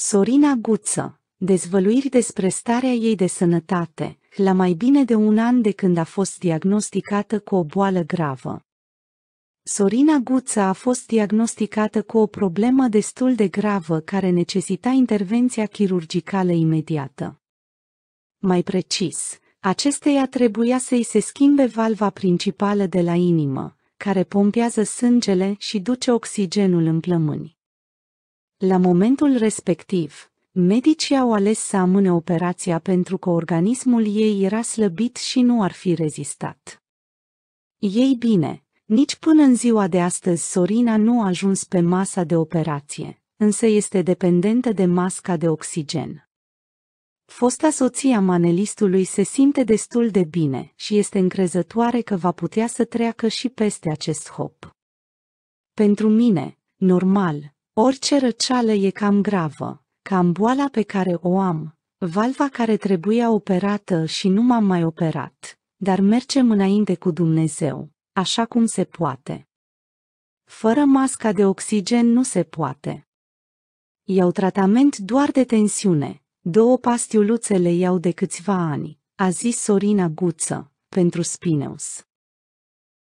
Sorina Guță, dezvăluiri despre starea ei de sănătate, la mai bine de un an de când a fost diagnosticată cu o boală gravă. Sorina Guță a fost diagnosticată cu o problemă destul de gravă care necesita intervenția chirurgicală imediată. Mai precis, acesteia trebuia să-i se schimbe valva principală de la inimă, care pompează sângele și duce oxigenul în plămâni. La momentul respectiv, medicii au ales să amâne operația pentru că organismul ei era slăbit și nu ar fi rezistat. Ei bine, nici până în ziua de astăzi Sorina nu a ajuns pe masa de operație, însă este dependentă de masca de oxigen. Fosta soție a manelistului se simte destul de bine și este încrezătoare că va putea să treacă și peste acest hop. Pentru mine, normal, Orice răceală e cam gravă, cam boala pe care o am, valva care trebuia operată și nu m-am mai operat, dar mergem înainte cu Dumnezeu, așa cum se poate. Fără masca de oxigen nu se poate. Iau tratament doar de tensiune, două pastiuluțe le iau de câțiva ani, a zis Sorina Guță, pentru Spineus.